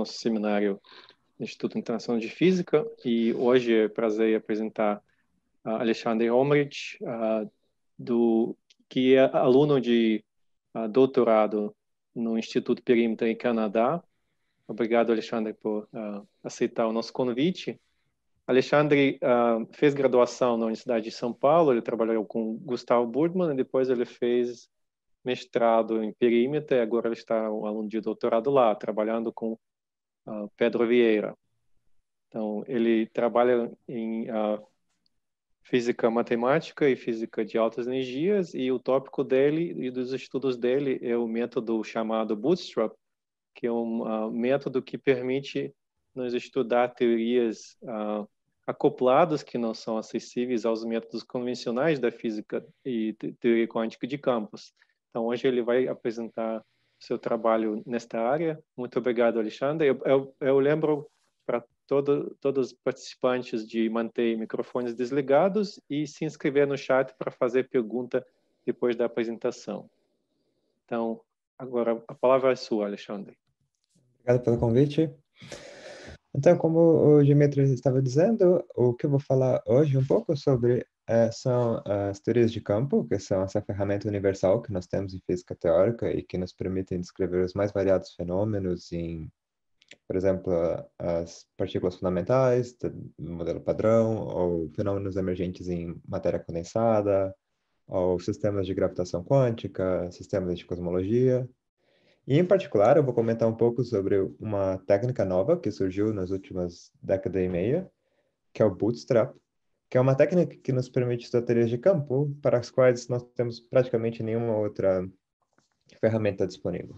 nosso seminário no Instituto Internacional de Física e hoje é prazer apresentar Alexandre Homrich uh, do, que é aluno de uh, doutorado no Instituto Perímetro em Canadá. Obrigado, Alexandre, por aceitar o nosso convite. Alexandre fez graduação na Universidade de São Paulo, ele trabalhou com Gustavo Burdman e depois ele fez mestrado em perímetro e agora ele está um aluno de doutorado lá, trabalhando com uh, Pedro Vieira. Então, ele trabalha em uh, física matemática e física de altas energias, e o tópico dele e dos estudos dele é o método chamado Bootstrap, que é um uh, método que permite nos estudar teorias uh, acopladas que não são acessíveis aos métodos convencionais da física e teoria quântica de campos. Então, hoje ele vai apresentar seu trabalho nesta área. Muito obrigado, Alexandre. Eu, eu, eu lembro para todo, todos os participantes de manter microfones desligados e se inscrever no chat para fazer pergunta depois da apresentação. Então, agora a palavra é sua, Alexandre. Obrigado pelo convite. Então, como o Demetrius estava dizendo, o que eu vou falar hoje é um pouco sobre é, são ah, as teorias de campo, que são essa ferramenta universal que nós temos em física teórica e que nos permitem descrever os mais variados fenômenos em, por exemplo, as partículas fundamentais modelo padrão, ou fenômenos emergentes em matéria condensada, ou sistemas de gravitação quântica, sistemas de cosmologia. E, em particular, eu vou comentar um pouco sobre uma técnica nova que surgiu nas últimas décadas e meia, que é o Bootstrap, que é uma técnica que nos permite estratégias de campo para as quais nós temos praticamente nenhuma outra ferramenta disponível.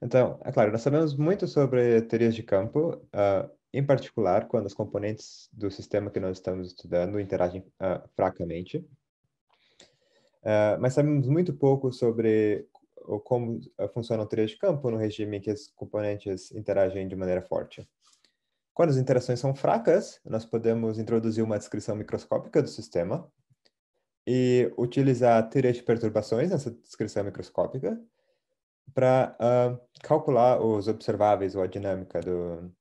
Então, é claro, nós sabemos muito sobre teorias de campo, uh, em particular quando as componentes do sistema que nós estamos estudando interagem uh, fracamente, uh, mas sabemos muito pouco sobre como funcionam teorias de campo no regime em que as componentes interagem de maneira forte. Quando as interações são fracas, nós podemos introduzir uma descrição microscópica do sistema e utilizar teoria de perturbações nessa descrição microscópica para uh, ah, calcular os observáveis ou a dinâmica do,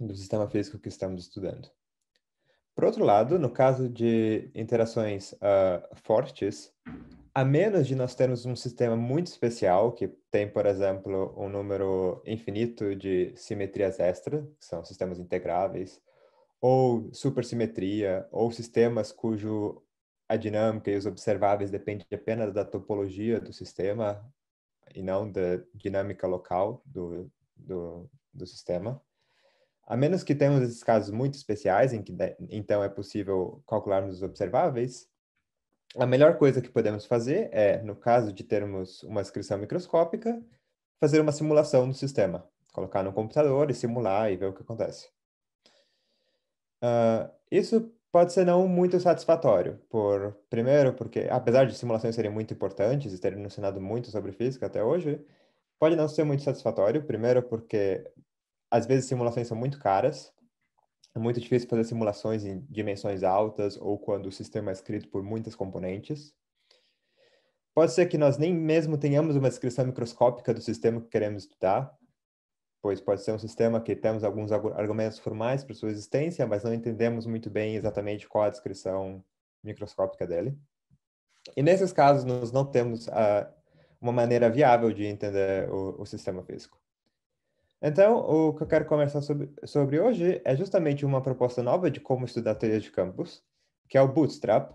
do sistema físico que estamos estudando. Por outro lado, no caso de interações uh, fortes, a menos de nós termos um sistema muito especial, que tem, por exemplo, um número infinito de simetrias extra, que são sistemas integráveis, ou supersimetria, ou sistemas cujo a dinâmica e os observáveis dependem apenas da topologia do sistema e não da dinâmica local do, do, do sistema. A menos que tenhamos esses casos muito especiais, em que né, então é possível calcularmos os observáveis, a melhor coisa que podemos fazer é, no caso de termos uma inscrição microscópica, fazer uma simulação do sistema. Colocar no computador e simular e ver o que acontece. Uh, isso pode ser não muito satisfatório, por primeiro porque, apesar de simulações serem muito importantes e terem ensinado muito sobre física até hoje, pode não ser muito satisfatório, primeiro porque às vezes simulações são muito caras, é muito difícil fazer simulações em dimensões altas ou quando o sistema é escrito por muitas componentes. Pode ser que nós nem mesmo tenhamos uma descrição microscópica do sistema que queremos estudar, pois pode ser um sistema que temos alguns argumentos formais para sua existência, mas não entendemos muito bem exatamente qual a descrição microscópica dele. E nesses casos, nós não temos uh, uma maneira viável de entender o, o sistema físico. Então, o que eu quero conversar sobre, sobre hoje é justamente uma proposta nova de como estudar teoria de campos, que é o Bootstrap,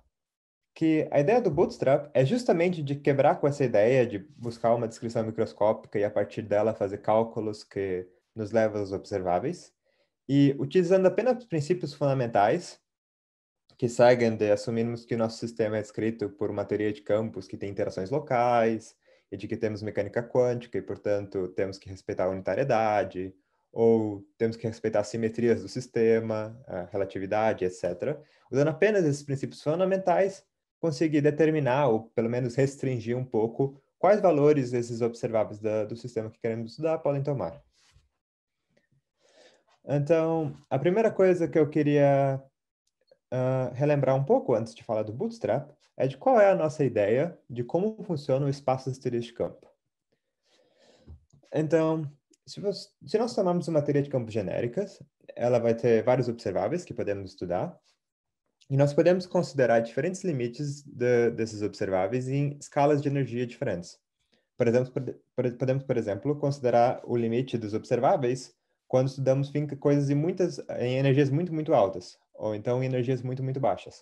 que a ideia do Bootstrap é justamente de quebrar com essa ideia de buscar uma descrição microscópica e a partir dela fazer cálculos que nos levam aos observáveis. E utilizando apenas princípios fundamentais que seguem de assumirmos que o nosso sistema é escrito por uma teoria de campos que tem interações locais, e de que temos mecânica quântica e, portanto, temos que respeitar a unitariedade, ou temos que respeitar as simetrias do sistema, a relatividade, etc. Usando apenas esses princípios fundamentais, conseguir determinar, ou pelo menos restringir um pouco, quais valores esses observáveis da, do sistema que queremos estudar podem tomar. Então, a primeira coisa que eu queria uh, relembrar um pouco antes de falar do Bootstrap é de qual é a nossa ideia de como funciona o espaço teorias de campo. Então, se, você, se nós tomarmos uma teoria de campo genéricas, ela vai ter vários observáveis que podemos estudar, e nós podemos considerar diferentes limites de, desses observáveis em escalas de energia diferentes. Por exemplo, podemos, por exemplo, considerar o limite dos observáveis quando estudamos coisas em, muitas, em energias muito, muito altas, ou então energias muito, muito baixas.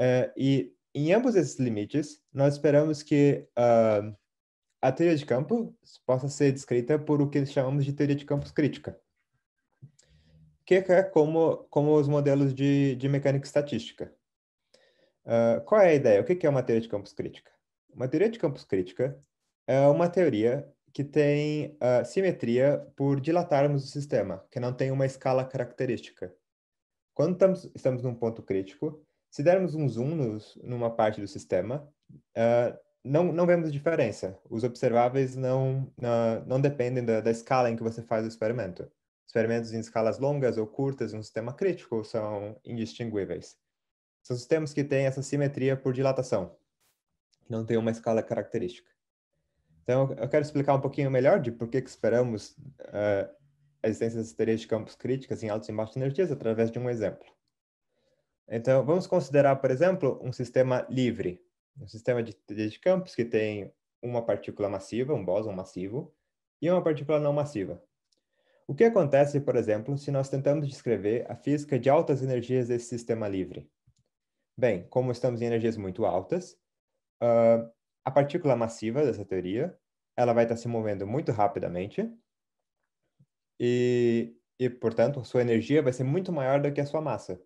Uh, e em ambos esses limites, nós esperamos que uh, a teoria de campo possa ser descrita por o que chamamos de teoria de campos crítica, que é como, como os modelos de, de mecânica estatística. Uh, qual é a ideia? O que é uma teoria de campos crítica? Uma teoria de campos crítica é uma teoria que tem uh, simetria por dilatarmos o sistema, que não tem uma escala característica. Quando estamos, estamos num ponto crítico, se dermos um zoom nos, numa parte do sistema, uh, não, não vemos diferença. Os observáveis não, uh, não dependem da, da, escala em que você faz o experimento. Experimentos em escalas longas ou curtas num sistema crítico são indistinguíveis. São sistemas que têm essa simetria por dilatação, não tem uma escala característica. Então, eu quero explicar um pouquinho melhor de por que, que esperamos uh, a existência das teorias de campos críticas em altos e baixos energias através de um exemplo. Então, vamos considerar, por exemplo, um sistema livre, um sistema de teorias de campos que tem uma partícula massiva, um bóson massivo, e uma partícula não massiva. O que acontece, por exemplo, se nós tentamos descrever a física de altas energias desse sistema livre? Bem, como estamos em energias muito altas, uh, a partícula massiva dessa teoria ela vai estar se movendo muito rapidamente, e, e, portanto, sua energia vai ser muito maior do que a sua massa.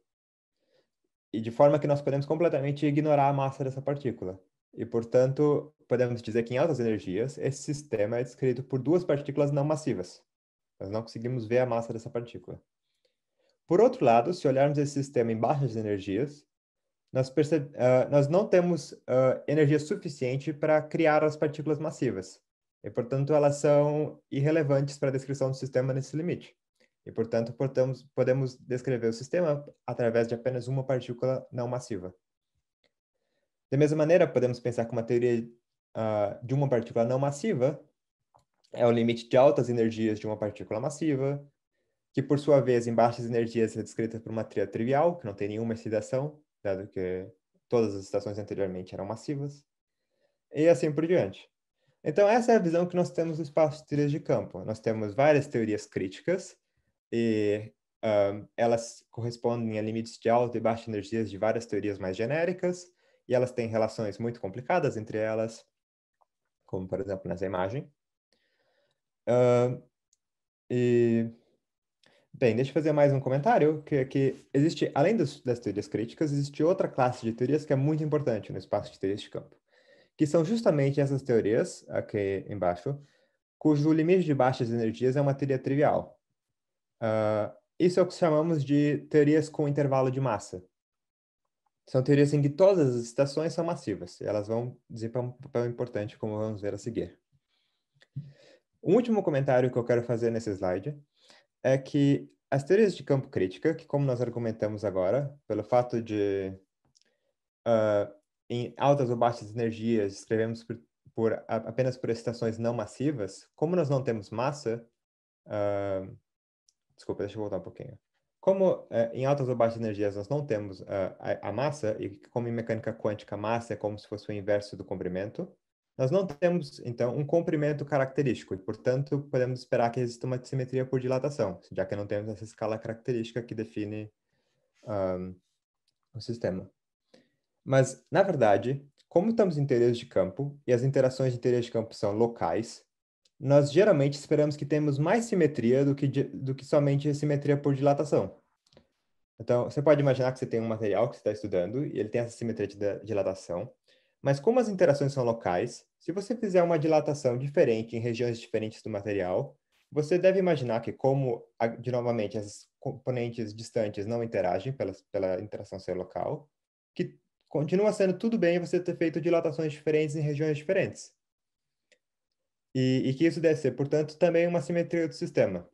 E de forma que nós podemos completamente ignorar a massa dessa partícula. E, portanto, podemos dizer que em altas energias, esse sistema é descrito por duas partículas não massivas. Nós não conseguimos ver a massa dessa partícula. Por outro lado, se olharmos esse sistema em baixas energias, nós, uh, nós não temos uh, energia suficiente para criar as partículas massivas e, portanto, elas são irrelevantes para a descrição do sistema nesse limite. E, portanto, portamos, podemos descrever o sistema através de apenas uma partícula não massiva. Da mesma maneira, podemos pensar que uma teoria uh, de uma partícula não massiva é o limite de altas energias de uma partícula massiva, que, por sua vez, em baixas energias é descrita por uma teoria trivial, que não tem nenhuma excitação, dado que todas as excitações anteriormente eram massivas, e assim por diante. Então, essa é a visão que nós temos do espaço de teorias de campo. Nós temos várias teorias críticas, e elas correspondem a limites de alta e baixa energias de várias teorias mais genéricas, e elas têm relações muito complicadas entre elas, como, por exemplo, nessa imagem. Uh, e Bem, deixa eu fazer mais um comentário, que, que existe, além dos, das teorias críticas, existe outra classe de teorias que é muito importante no espaço de teorias de campo, que são justamente essas teorias, aqui embaixo, cujo limite de baixas energias é uma teoria trivial. Uh, isso é o que chamamos de teorias com intervalo de massa. São teorias em que todas as estações são massivas. Elas vão dizer para um papel importante, como vamos ver a seguir. Um último comentário que eu quero fazer nesse slide é que as teorias de campo crítica, que como nós argumentamos agora, pelo fato de uh, em altas ou baixas energias escrevemos por, por apenas por excitações não massivas, como nós não temos massa, uh, desculpa, deixa eu voltar um pouquinho. Como uh, em altas ou baixas energias nós não temos uh, a, a, massa, e como em mecânica quântica massa é como se fosse o inverso do comprimento, nós não temos, então, um comprimento característico, e, portanto, podemos esperar que exista uma simetria por dilatação, já que não temos essa escala característica que define um, o sistema. Mas, na verdade, como estamos em interesse de campo e as interações de interesse de campo são locais, nós geralmente esperamos que temos mais simetria do que, do que somente simetria por dilatação. Então, você pode imaginar que você tem um material que você está estudando e ele tem essa simetria de dilatação, mas como as interações são locais, se você fizer uma dilatação diferente em regiões diferentes do material, você deve imaginar que, como, de novamente, as componentes distantes não interagem pela, pela interação ser local, que continua sendo tudo bem você ter feito dilatações diferentes em regiões diferentes. E, e que isso deve ser, portanto, também uma simetria do sistema.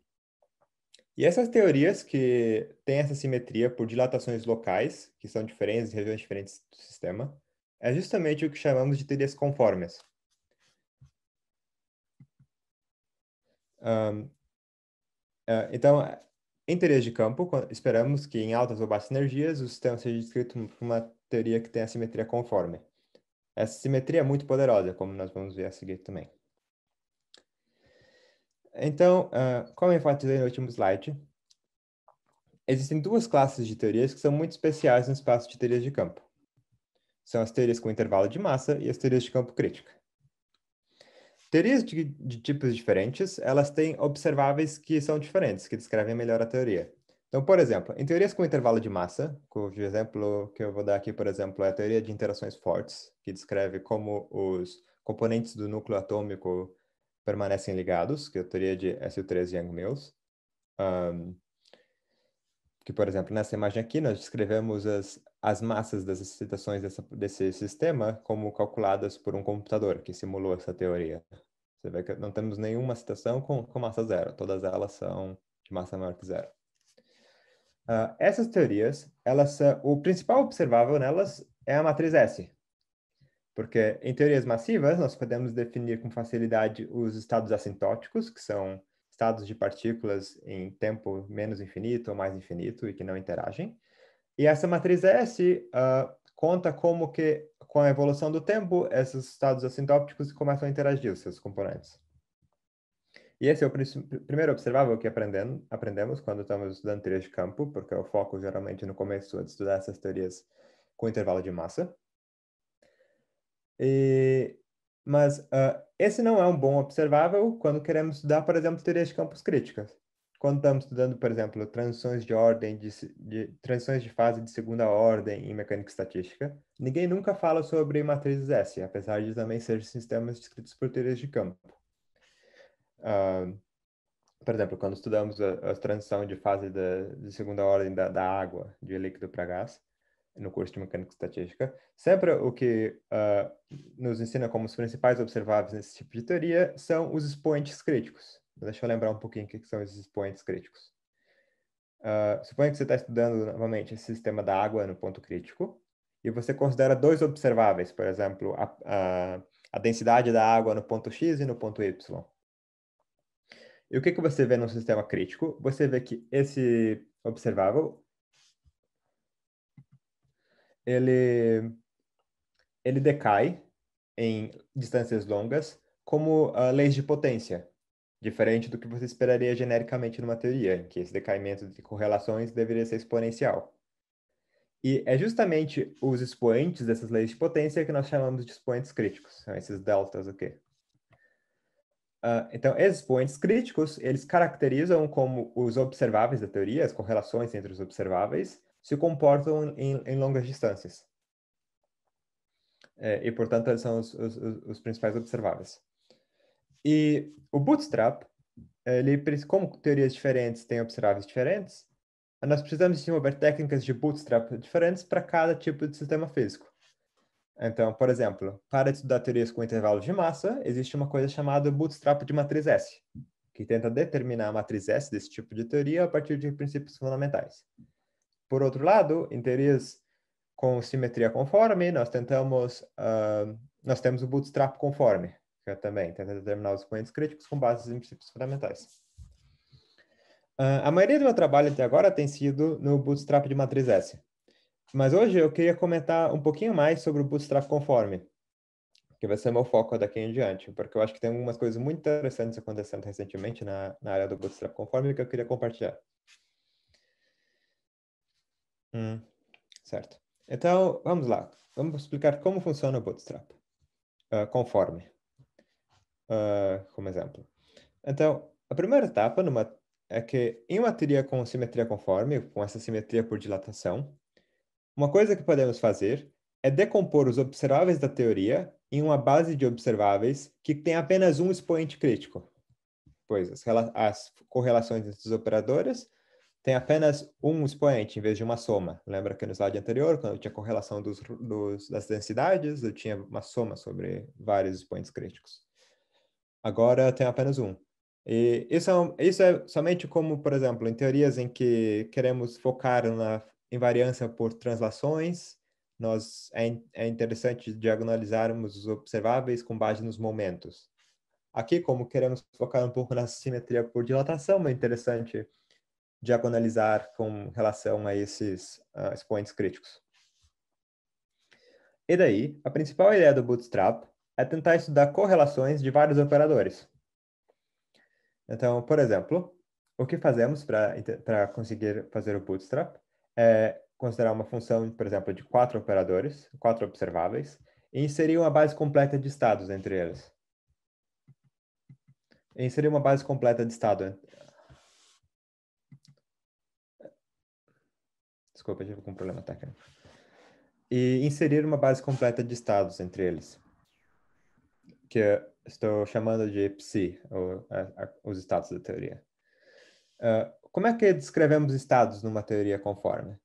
E essas teorias que têm essa simetria por dilatações locais, que são diferentes em regiões diferentes do sistema, é justamente o que chamamos de teorias conformes. Um, uh, é, então, em teorias de campo, esperamos que em altas ou baixas energias o sistema seja descrito por uma teoria que tem a simetria conforme. Essa simetria é muito poderosa, como nós vamos ver a seguir também. Então, uh, como enfatizei no último slide, existem duas classes de teorias que são muito especiais no espaço de teorias de campo. São as teorias com intervalo de massa e as teorias de campo crítica. Teorias de, de tipos diferentes, elas têm observáveis que são diferentes, que descrevem melhor a teoria. Então, por exemplo, em teorias com intervalo de massa, cujo exemplo que eu vou dar aqui, por exemplo, é a teoria de interações fortes, que descreve como os componentes do núcleo atômico permanecem ligados, que é a teoria de SU3 Young-Mills. Um, que, por exemplo, nessa imagem aqui, nós descrevemos as, as massas das excitações dessa, desse sistema como calculadas por um computador que simulou essa teoria. Você vê que não temos nenhuma citação com, com massa zero, todas elas são de massa maior que zero. Uh, essas teorias, elas, o principal observável nelas é a matriz S, porque em teorias massivas nós podemos definir com facilidade os estados assintóticos, que são estados de partículas em tempo menos infinito ou mais infinito e que não interagem. E essa matriz S uh, conta como que, com a evolução do tempo, esses estados assintóticos começam a interagir, os seus componentes. E esse é o primeiro observável que aprendendo, aprendemos quando estamos estudando teorias de campo, porque é o foco geralmente no começo é de estudar essas teorias com intervalo de massa. E, mas uh, esse não é um bom observável quando queremos estudar, por exemplo, teorias de campos críticas. Quando estamos estudando, por exemplo, transições de ordem, de, de transições de fase de segunda ordem em mecânica estatística, ninguém nunca fala sobre matrizes S, apesar de também ser sistemas descritos por teorias de campo uh, por exemplo, quando estudamos a, a transição de fase da, de segunda ordem da, da água de líquido para gás, no curso de mecânica estatística, sempre o que uh, nos ensina como os principais observáveis nesse tipo de teoria são os expoentes críticos. Deixa eu lembrar um pouquinho o que são esses expoentes críticos. Uh, suponha que você está estudando novamente esse sistema da água no ponto crítico, e você considera dois observáveis, por exemplo, a, a, a densidade da água no ponto X e no ponto Y. E o que, que você vê no sistema crítico? Você vê que esse observável ele, ele decai em distâncias longas como uh, leis de potência, diferente do que você esperaria genericamente numa teoria, em que esse decaimento de correlações deveria ser exponencial. E é justamente os expoentes dessas leis de potência que nós chamamos de expoentes críticos, são esses deltas aqui. Uh, então, esses pontos críticos, eles caracterizam como os observáveis da teoria, as correlações entre os observáveis, se comportam em, em longas distâncias. É, e, portanto, eles são os, os, os, principais observáveis. E o Bootstrap, ele, como teorias diferentes têm observáveis diferentes, nós precisamos desenvolver técnicas de Bootstrap diferentes para cada tipo de sistema físico. Então, por exemplo, para estudar teorias com intervalo de massa, existe uma coisa chamada bootstrap de matriz S, que tenta determinar a matriz S desse tipo de teoria a partir de princípios fundamentais. Por outro lado, em teorias com simetria conforme, nós tentamos, uh, nós temos o bootstrap conforme, que é também tenta determinar os expoentes críticos com bases em princípios fundamentais. Uh, a maioria do meu trabalho até agora tem sido no bootstrap de matriz S. Mas hoje eu queria comentar um pouquinho mais sobre o Bootstrap Conforme, que vai ser meu foco daqui em diante, porque eu acho que tem algumas coisas muito interessantes acontecendo recentemente na, na área do Bootstrap Conforme que eu queria compartilhar. Hum, certo. Então, vamos lá. Vamos explicar como funciona o Bootstrap uh, conforme, uh, como exemplo. Então, a primeira etapa numa, é que em uma teoria com simetria conforme, com essa simetria por dilatação, uma coisa que podemos fazer é decompor os observáveis da teoria em uma base de observáveis que tem apenas um expoente crítico, pois as, as correlações entre os operadores têm apenas um expoente em vez de uma soma. Lembra que no slide anterior, quando eu tinha correlação dos, dos, das densidades, eu tinha uma soma sobre vários expoentes críticos. Agora tem apenas um. E isso é, isso é somente como, por exemplo, em teorias em que queremos focar na invariância por translações. Nós é, é interessante diagonalizarmos os observáveis com base nos momentos. Aqui, como queremos focar um pouco na simetria por dilatação, é interessante diagonalizar com relação a esses uh, expoentes críticos. E daí, a principal ideia do Bootstrap é tentar estudar correlações de vários operadores. Então, por exemplo, o que fazemos para conseguir fazer o Bootstrap? é considerar uma função, por exemplo, de quatro operadores, quatro observáveis, e inserir uma base completa de estados entre eles. E inserir uma base completa de estado. Desculpa, tive um problema técnico. E inserir uma base completa de estados entre eles, que eu estou chamando de psi, ou, a, é, a, os estados da teoria. Uh, como é que descrevemos estados numa teoria conforme?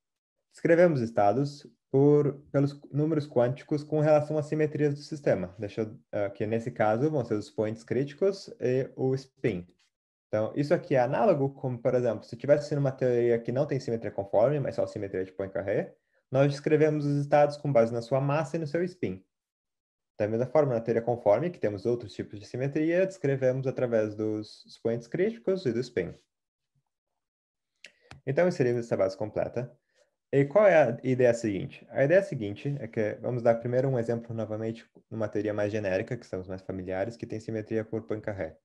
Descrevemos estados por, pelos números quânticos com relação às simetrias do sistema, deixa, uh, que nesse caso vão ser os points críticos e o spin. Então, isso aqui é análogo como, por exemplo, se tivesse sendo uma teoria que não tem simetria conforme, mas só simetria de Poincaré, nós descrevemos os estados com base na sua massa e no seu spin. Da mesma forma, na teoria conforme, que temos outros tipos de simetria, descrevemos através dos points críticos e do spin. Então, inserimos essa base completa. E qual é a ideia seguinte? A ideia seguinte é que vamos dar primeiro um exemplo novamente numa teoria mais genérica, que estamos mais familiares, que tem simetria por Poincaré.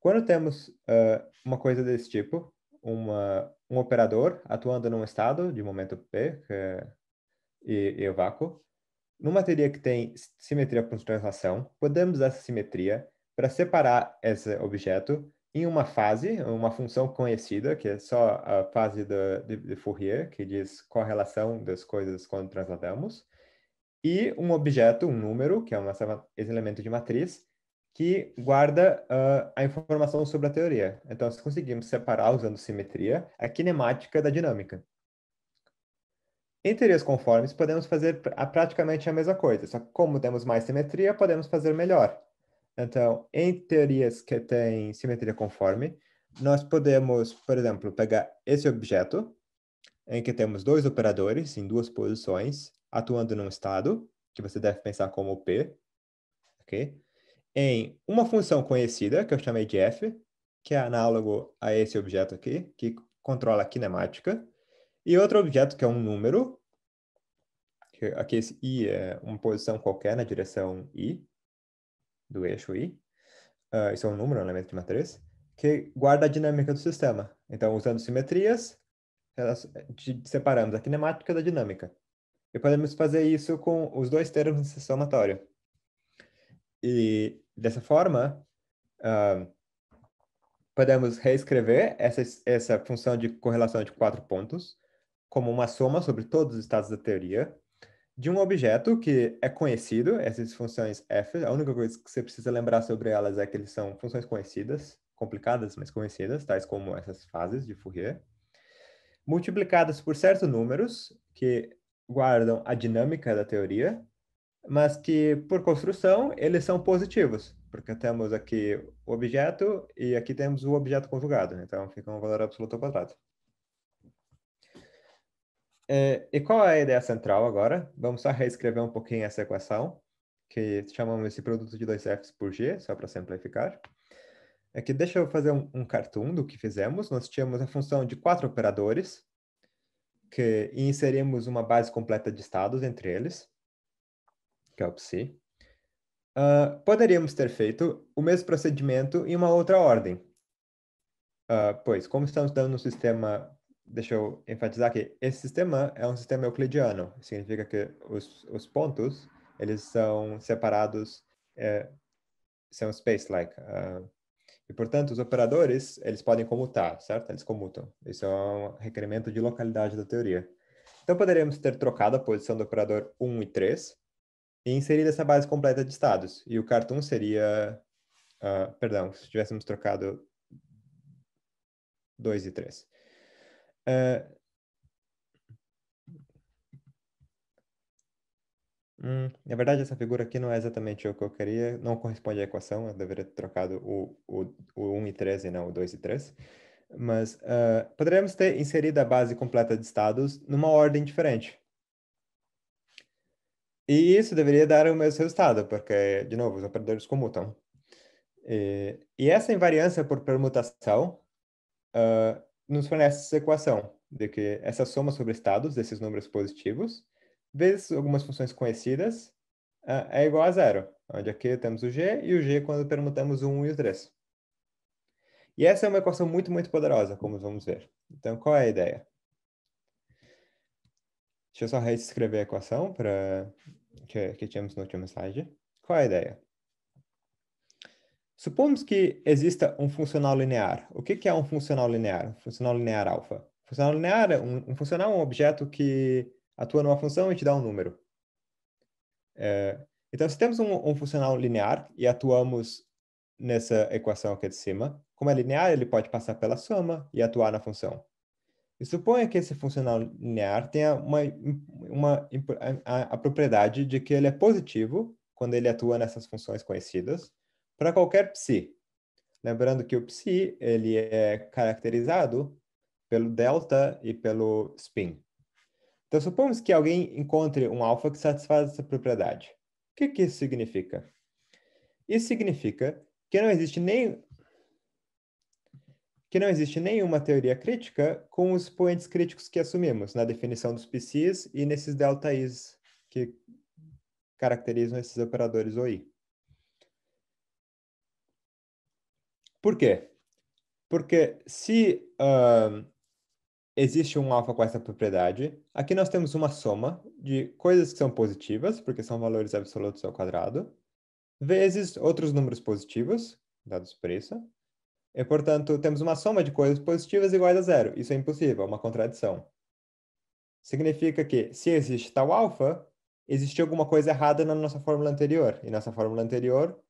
Quando temos uh, uma coisa desse tipo, uma, um operador atuando num estado de momento P é, e, e o vácuo, numa teoria que tem simetria por translação, podemos usar essa simetria para separar esse objeto em uma fase, uma função conhecida, que é só a fase de, de, de Fourier, que diz correlação das coisas quando transladamos, e um objeto, um número, que é um elemento de matriz, que guarda uh, a informação sobre a teoria. Então, se conseguimos separar, usando simetria, a é cinemática da dinâmica. Em teorias conformes, podemos fazer praticamente a mesma coisa, só que como temos mais simetria, podemos fazer melhor. Então, em teorias que têm simetria conforme, nós podemos, por exemplo, pegar esse objeto, em que temos dois operadores em duas posições, atuando num estado, que você deve pensar como P, ok? Em uma função conhecida, que eu chamei de F, que é análogo a esse objeto aqui, que controla a cinemática, e outro objeto que é um número, que aqui esse I é uma posição qualquer na direção I, do eixo I, uh, isso é um número, é um elemento de matriz, que guarda a dinâmica do sistema. Então, usando simetrias, elas, separamos a cinemática da dinâmica. E podemos fazer isso com os dois termos de somatório. E dessa forma, uh, podemos reescrever essa, essa função de correlação de quatro pontos como uma soma sobre todos os estados da teoria, de um objeto que é conhecido, essas funções f, a única coisa que você precisa lembrar sobre elas é que eles são funções conhecidas, complicadas, mas conhecidas, tais como essas fases de Fourier, multiplicadas por certos números que guardam a dinâmica da teoria, mas que, por construção, eles são positivos, porque temos aqui o objeto e aqui temos o objeto conjugado, né? então fica um valor absoluto ao quadrado. É, e qual é a ideia central agora? Vamos só reescrever um pouquinho essa equação, que chamamos esse produto de 2Fs por G, só para simplificar. Aqui, é deixa eu fazer um, um cartoon do que fizemos. Nós tínhamos a função de quatro operadores, que inserimos uma base completa de estados entre eles, que é o psi. Uh, poderíamos ter feito o mesmo procedimento em uma outra ordem, uh, pois, como estamos dando um sistema deixa eu enfatizar que esse sistema é um sistema euclidiano. Significa que os, os pontos, eles são separados, é, são space-like. Uh, e, portanto, os operadores, eles podem comutar, certo? Eles comutam. Isso é um requerimento de localidade da teoria. Então, poderíamos ter trocado a posição do operador 1 e 3 e inserido essa base completa de estados. E o cartoon seria... Uh, perdão, se tivéssemos trocado 2 e 3. Uh, hum, na verdade, essa figura aqui não é exatamente o que eu queria, não corresponde à equação, eu deveria ter trocado o, o, o 1 e 3 e não o 2 e 3. Mas uh, ah, poderíamos ter inserido a base completa de estados numa ordem diferente. E isso deveria dar o mesmo resultado, porque, de novo, os operadores comutam. E, e essa invariância por permutação uh, nos fornece essa equação, de que essa soma sobre estados desses números positivos, vezes algumas funções conhecidas, ah, é igual a zero, onde aqui temos o g e o g quando permutamos o 1 e o 3. E essa é uma equação muito, muito poderosa, como vamos ver. Então, qual é a ideia? Deixa eu só reescrever a equação para que, que tínhamos no último slide. Qual é a ideia? Supomos que exista um funcional linear. O que, que é um funcional linear? Um funcional linear alfa. Um funcional linear é um, um, funcional é um objeto que atua numa função e te dá um número. É, então, se temos um, um funcional linear e atuamos nessa equação aqui de cima, como é linear, ele pode passar pela soma e atuar na função. E suponha que esse funcional linear tenha uma, uma a, a, a propriedade de que ele é positivo quando ele atua nessas funções conhecidas, para qualquer psi. Lembrando que o psi ele é caracterizado pelo delta e pelo spin. Então, supomos que alguém encontre um alfa que satisfaz essa propriedade. O que, que isso significa? Isso significa que não existe nem que não existe nenhuma teoria crítica com os expoentes críticos que assumimos na definição dos PCs e nesses deltas que caracterizam esses operadores OI. Por quê? Porque se uh, existe um alfa com essa propriedade, aqui nós temos uma soma de coisas que são positivas, porque são valores absolutos ao quadrado, vezes outros números positivos, dados por isso. E, portanto, temos uma soma de coisas positivas iguais a zero. Isso é impossível, é uma contradição. Significa que, se existe tal alfa, existe alguma coisa errada na nossa fórmula anterior. E nossa fórmula anterior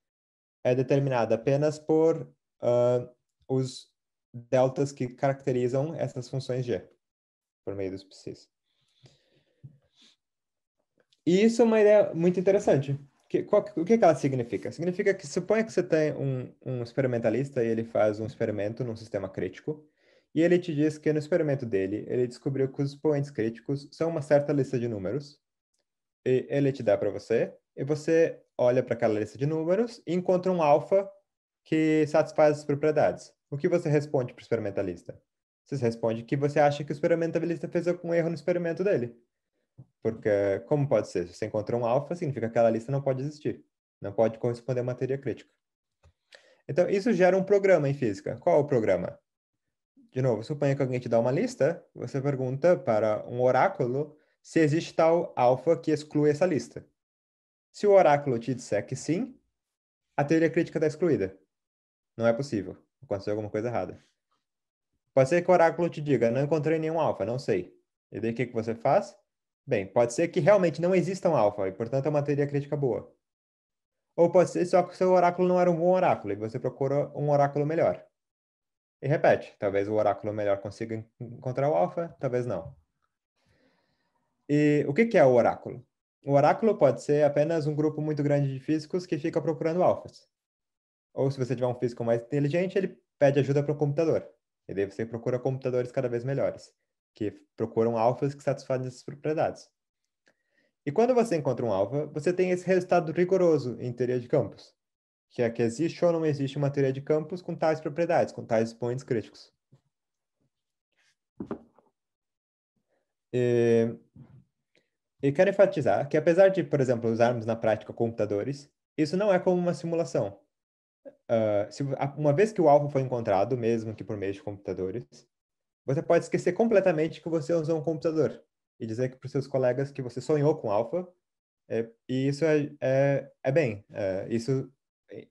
é determinada apenas por uh, os deltas que caracterizam essas funções g, por meio dos psis. E isso é uma ideia muito interessante. Que, qual, o que, que ela significa? Significa que suponha que você tem um, um experimentalista e ele faz um experimento num sistema crítico, e ele te diz que no experimento dele, ele descobriu que os expoentes críticos são uma certa lista de números, e ele te dá para você, e você olha para aquela lista de números e encontra um alfa que satisfaz as propriedades. O que você responde para o experimentalista? Você responde que você acha que o experimentalista fez algum erro no experimento dele. Porque, como pode ser? Se você encontrou um alfa, significa que aquela lista não pode existir. Não pode corresponder a uma teoria crítica. Então, isso gera um programa em física. Qual é o programa? De novo, suponha que alguém te dá uma lista, você pergunta para um oráculo se existe tal alfa que exclui essa lista. Se o oráculo te disser que sim, a teoria crítica está excluída. Não é possível. Aconteceu alguma coisa errada. Pode ser que o oráculo te diga, não encontrei nenhum alfa, não sei. E daí o que, que você faz? Bem, pode ser que realmente não exista um alfa, e portanto é uma teoria crítica boa. Ou pode ser só que o seu oráculo não era um bom oráculo, e você procura um oráculo melhor. E repete, talvez o oráculo melhor consiga encontrar o alfa, talvez não. E o que, que é o oráculo? O oráculo pode ser apenas um grupo muito grande de físicos que fica procurando alfas. Ou se você tiver um físico mais inteligente, ele pede ajuda para o computador. E daí você procura computadores cada vez melhores, que procuram alfas que satisfazem essas propriedades. E quando você encontra um alfa, você tem esse resultado rigoroso em teoria de campos, que é que existe ou não existe uma teoria de campos com tais propriedades, com tais pontos críticos. E, e quero enfatizar que, apesar de, por exemplo, usarmos na prática computadores, isso não é como uma simulação. Uh, se, uma vez que o alvo foi encontrado, mesmo que por meio de computadores, você pode esquecer completamente que você usou um computador e dizer que para os seus colegas que você sonhou com alfa é, e isso é, é, é bem é, isso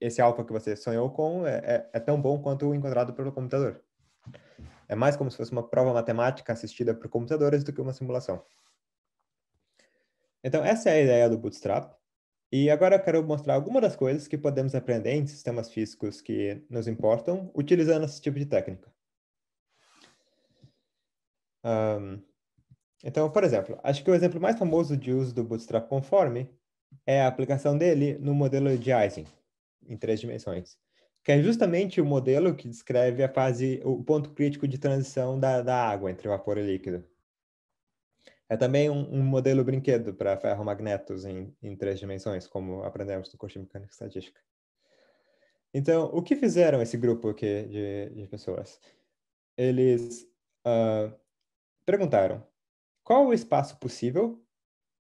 esse alfa que você sonhou com é, é, é, tão bom quanto o encontrado pelo computador é mais como se fosse uma prova matemática assistida por computadores do que uma simulação então essa é a ideia do bootstrap e agora eu quero mostrar algumas das coisas que podemos aprender em sistemas físicos que nos importam utilizando esse tipo de técnica. Um, então, por exemplo, acho que o exemplo mais famoso de uso do Bootstrap conforme é a aplicação dele no modelo de Ising, em três dimensões, que é justamente o modelo que descreve a fase, o ponto crítico de transição da, da água entre vapor e líquido. É também um, um modelo brinquedo para ferromagnetos em, em três dimensões, como aprendemos no curso de mecânica estatística. Então, o que fizeram esse grupo aqui de, de pessoas? Eles uh, perguntaram qual o espaço possível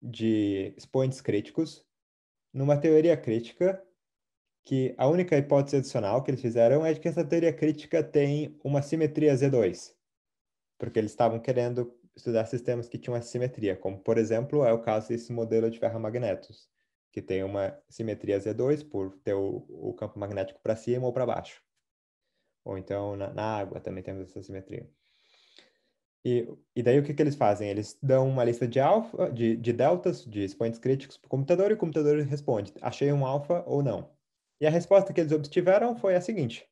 de expoentes críticos numa teoria crítica que a única hipótese adicional que eles fizeram é de que essa teoria crítica tem uma simetria Z2, porque eles estavam querendo estudar sistemas que tinham assimetria, como, por exemplo, é o caso desse modelo de ferromagnetos, que tem uma simetria Z2 por ter o, o campo magnético para cima ou para baixo. Ou então, na, na, água também temos essa simetria. E, e daí o que, que eles fazem? Eles dão uma lista de, alfa, de, de deltas, de expoentes críticos para o computador, e o computador responde, achei um alfa ou não. E a resposta que eles obtiveram foi a seguinte,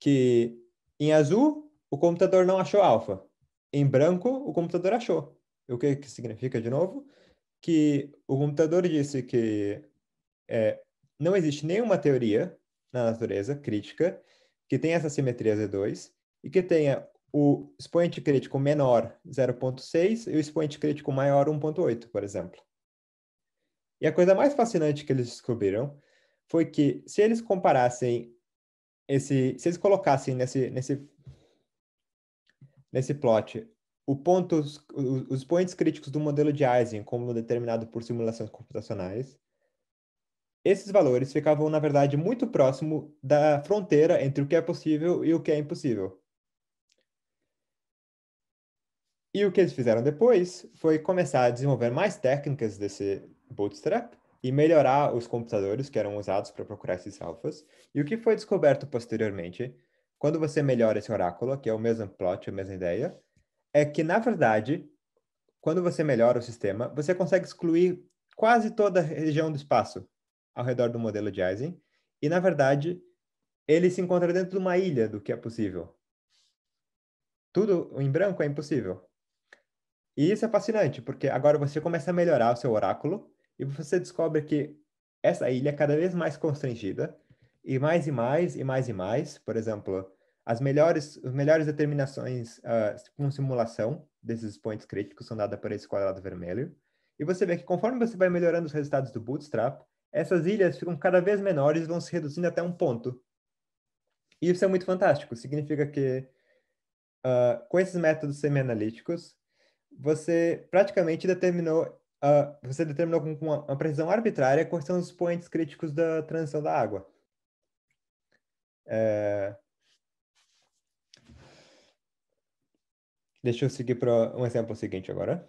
que em azul o computador não achou alfa. Em branco, o computador achou. O que, que significa, de novo? Que o computador disse que é, não existe nenhuma teoria na natureza crítica que tenha essa simetria Z2 e que tenha o expoente crítico menor 0.6 e o expoente crítico maior 1.8, por exemplo. E a coisa mais fascinante que eles descobriram foi que se eles comparassem esse, se eles colocassem nesse, nesse nesse plot, ponto, os, os críticos do modelo de Ising, como determinado por simulações computacionais, esses valores ficavam, na verdade, muito próximo da fronteira entre o que é possível e o que é impossível. E o que eles fizeram depois foi começar a desenvolver mais técnicas desse bootstrap e melhorar os computadores que eram usados para procurar esses alfas. E o que foi descoberto posteriormente quando você melhora esse oráculo, que é o mesmo plot, a mesma ideia, é que, na verdade, quando você melhora o sistema, você consegue excluir quase toda a região do espaço ao redor do modelo de Eisen, e, na verdade, ele se encontra dentro de uma ilha do que é possível. Tudo em branco é impossível. E isso é fascinante, porque agora você começa a melhorar o seu oráculo e você descobre que essa ilha é cada vez mais constrangida e mais e mais e mais e mais. Por exemplo, as melhores, as melhores determinações uh, com simulação desses pontos críticos são dadas por esse quadrado vermelho. E você vê que conforme você vai melhorando os resultados do Bootstrap, essas ilhas ficam cada vez menores e vão se reduzindo até um ponto. E isso é muito fantástico. Significa que uh, com esses métodos semi-analíticos, você praticamente determinou, uh, você determinou com uma, uma precisão arbitrária quais são os pontos críticos da transição da água. É... Deixa eu seguir para um exemplo seguinte agora.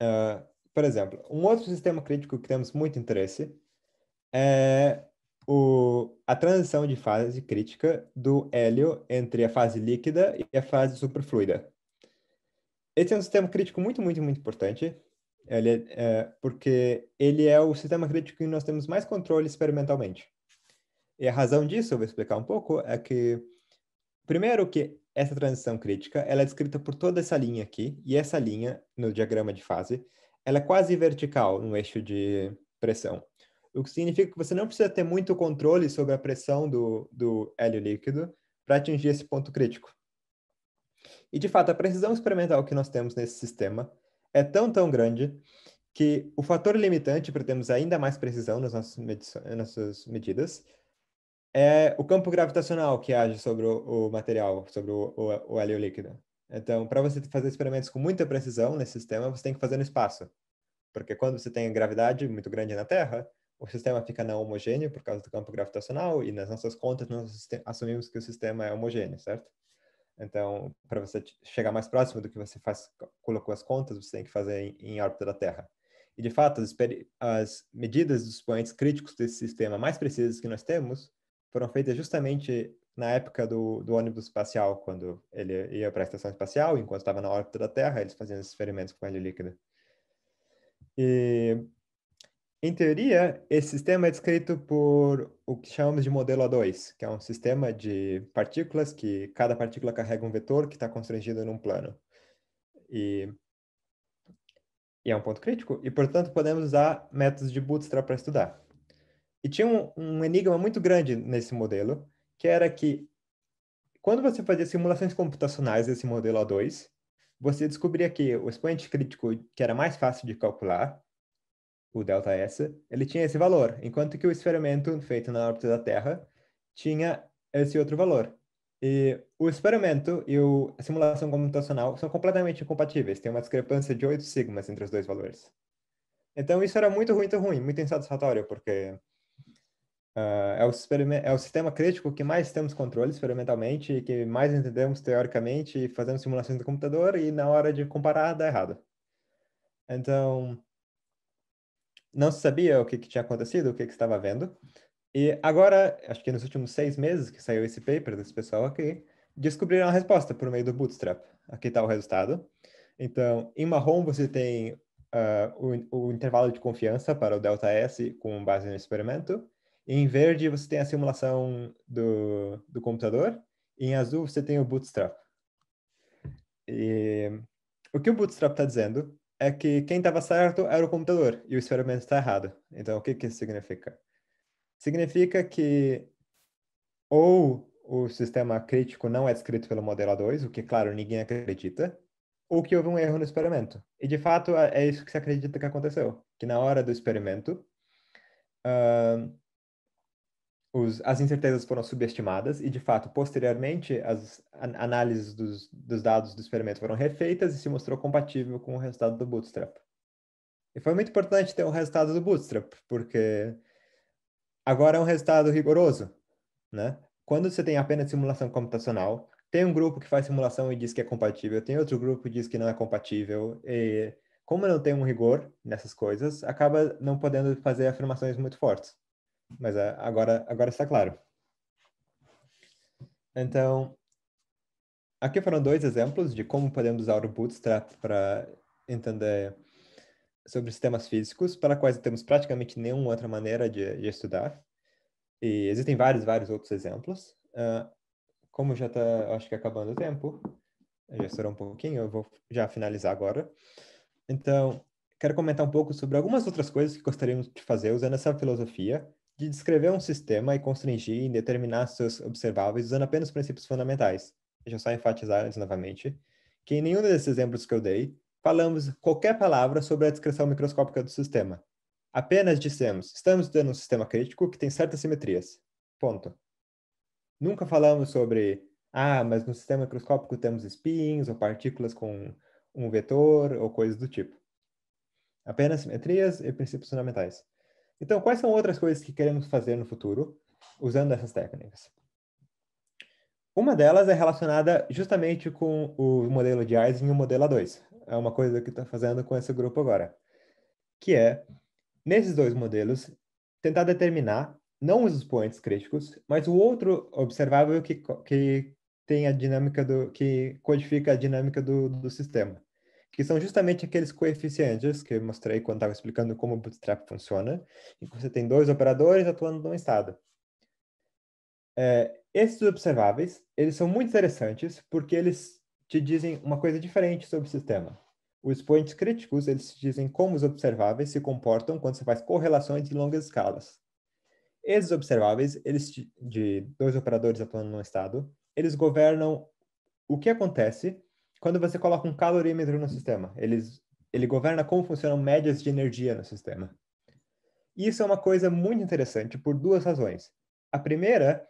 Uh, por exemplo, um outro sistema crítico que temos muito interesse é o, a transição de fase crítica do hélio entre a fase líquida e a fase superfluida. Esse é um sistema crítico muito, muito, muito importante, ele é, é, porque ele é o sistema crítico que nós temos mais controle experimentalmente. E a razão disso, eu vou explicar um pouco, é que, primeiro, que essa transição crítica ela é descrita por toda essa linha aqui, e essa linha, no diagrama de fase, ela é quase vertical no eixo de pressão. O que significa que você não precisa ter muito controle sobre a pressão do, do hélio líquido para atingir esse ponto crítico. E, de fato, a precisão experimental que nós temos nesse sistema é tão, tão grande que o fator limitante para termos ainda mais precisão nas nossas, nossas medidas é o campo gravitacional que age sobre o, o material, sobre o, o, o hélio líquido. Então, para você fazer experimentos com muita precisão nesse sistema, você tem que fazer no espaço. Porque quando você tem gravidade muito grande na Terra, o sistema fica não homogêneo por causa do campo gravitacional e nas nossas contas nós assumimos que o sistema é homogêneo, certo? Então, para você chegar mais próximo do que você faz, colocou as contas, você tem que fazer em, em órbita da Terra. E de fato, as, as medidas dos pontos críticos desse sistema mais precisos que nós temos foram feitas justamente na época do, do ônibus espacial, quando ele ia para a estação espacial, enquanto estava na órbita da Terra, eles faziam esses experimentos com hélio líquido. E, em teoria, esse sistema é descrito por o que chamamos de modelo A2, que é um sistema de partículas que cada partícula carrega um vetor que está constrangido num plano. E, e é um ponto crítico, e portanto podemos usar métodos de Bootstrap para estudar. E tinha um, um enigma muito grande nesse modelo, que era que quando você fazia simulações computacionais desse modelo A2, você descobria que o expoente crítico, que era mais fácil de calcular, o delta S, ele tinha esse valor, enquanto que o experimento feito na órbita da Terra tinha esse outro valor. E o experimento e o, a simulação computacional são completamente incompatíveis, tem uma discrepância de 8 sigmas entre os dois valores. Então isso era muito, muito ruim, muito insatisfatório, porque Uh, é, o é, o sistema crítico que mais temos controle experimentalmente, que mais entendemos teoricamente, fazendo simulações do computador e na hora de comparar dá errado. Então, não se sabia o que, que tinha acontecido, o que, que, estava vendo. E agora, acho que nos últimos seis meses que saiu esse paper desse pessoal aqui, descobriram a resposta por meio do Bootstrap. Aqui está o resultado. Então, em marrom você tem uh, o, o intervalo de confiança para o delta S com base no experimento. Em verde, você tem a simulação do, do computador. Em azul, você tem o Bootstrap. E o que o Bootstrap está dizendo é que quem estava certo era o computador e o experimento está errado. Então, o que, que isso significa? Significa que ou o sistema crítico não é descrito pelo modelo 2, o que, claro, ninguém acredita, ou que houve um erro no experimento. E, de fato, é, é isso que se acredita que aconteceu. Que na hora do experimento, uh, os, as incertezas foram subestimadas e, de fato, posteriormente, as an análises dos, dos, dados do experimento foram refeitas e se mostrou compatível com o resultado do Bootstrap. E foi muito importante ter o um resultado do Bootstrap, porque agora é um resultado rigoroso. Né? Quando você tem apenas simulação computacional, tem um grupo que faz simulação e diz que é compatível, tem outro grupo que diz que não é compatível, e como não tem um rigor nessas coisas, acaba não podendo fazer afirmações muito fortes mas eh, agora, agora está claro. Então, aqui foram dois exemplos de como podemos usar o Bootstrap para entender sobre sistemas físicos, para quais temos praticamente nenhuma outra maneira de, de estudar. E existem vários, vários outros exemplos. Uh, como já está, acho que acabando o tempo, já estourou um pouquinho, eu vou já finalizar agora. Então, quero comentar um pouco sobre algumas outras coisas que gostaríamos de fazer usando essa filosofia de descrever um sistema e constringir e determinar seus observáveis usando apenas princípios fundamentais. Deixa eu só enfatizar antes novamente, que em nenhum desses exemplos que eu dei, falamos qualquer palavra sobre a descrição microscópica do sistema. Apenas dissemos, estamos estudando um sistema crítico que tem certas simetrias. Ponto. Nunca falamos sobre, ah, mas no sistema microscópico temos spins ou partículas com um vetor ou coisas do tipo. Apenas simetrias e princípios fundamentais. Então, quais são outras coisas que queremos fazer no futuro usando essas técnicas? Uma delas é relacionada justamente com o modelo de Eisen e o modelo A2. É uma coisa que estou fazendo com esse grupo agora, que é, nesses dois modelos, tentar determinar não os expoentes críticos, mas o outro observável que, que tem a dinâmica do que codifica a dinâmica do, do sistema que são justamente aqueles coeficientes que eu mostrei quando estava explicando como o Bootstrap funciona, em que você tem dois operadores atuando num estado. É, esses observáveis, eles são muito interessantes porque eles te dizem uma coisa diferente sobre o sistema. Os expoentes críticos, eles te dizem como os observáveis se comportam quando você faz correlações em longas escalas. Esses observáveis, eles te, de dois operadores atuando num estado, eles governam o que acontece quando você coloca um calorímetro no sistema, eles, ele governa como funcionam médias de energia no sistema. Isso é uma coisa muito interessante por duas razões. A primeira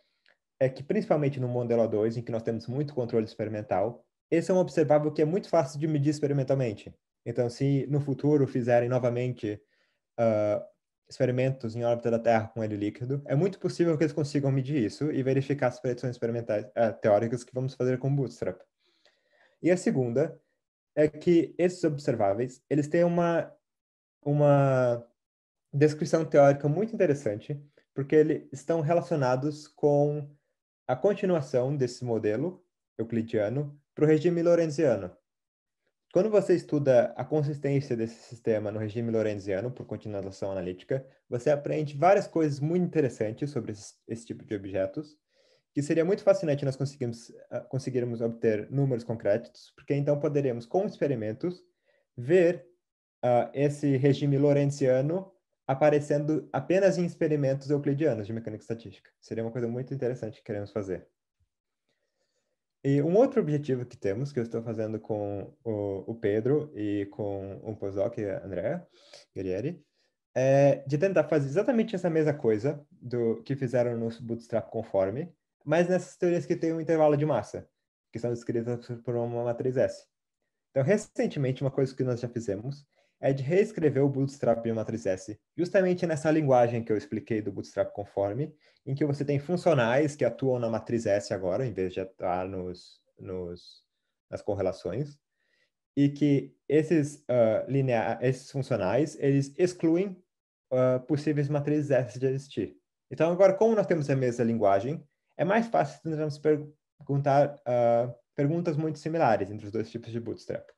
é que, principalmente no modelo A2, em que nós temos muito controle experimental, esse é um observável que é muito fácil de medir experimentalmente. Então, se no futuro fizerem novamente uh, experimentos em órbita da Terra com hélio líquido, é muito possível que eles consigam medir isso e verificar as predições experimentais uh, teóricas que vamos fazer com Bootstrap. E a segunda é que esses observáveis, eles têm uma, uma descrição teórica muito interessante, porque eles estão relacionados com a continuação desse modelo euclidiano para o regime lorentziano. Quando você estuda a consistência desse sistema no regime lorentziano por continuação analítica, você aprende várias coisas muito interessantes sobre esse, esse tipo de objetos, que seria muito fascinante nós conseguirmos, ah, conseguirmos obter números concretos, porque então poderemos, com experimentos, ver uh, esse regime lorentziano aparecendo apenas em experimentos euclidianos de mecânica estatística. Seria uma coisa muito interessante que queremos fazer. E um outro objetivo que temos, que eu estou fazendo com o, o Pedro e com o postdoc, a Andrea Guerrieri, é de tentar fazer exatamente essa mesma coisa do que fizeram no Bootstrap Conforme, mas nessas teorias que tem um intervalo de massa, que são descritas por uma matriz S. Então, recentemente, uma coisa que nós já fizemos é de reescrever o Bootstrap de uma matriz S, justamente nessa linguagem que eu expliquei do Bootstrap conforme, em que você tem funcionais que atuam na matriz S agora, em vez de atuar nos, nos nas correlações, e que esses, uh, esses funcionais, eles excluem uh, possíveis matrizes S de existir. Então, agora, como nós temos a mesma linguagem, é mais fácil se tentamos perguntar uh, ah, perguntas muito similares entre os dois tipos de bootstrap.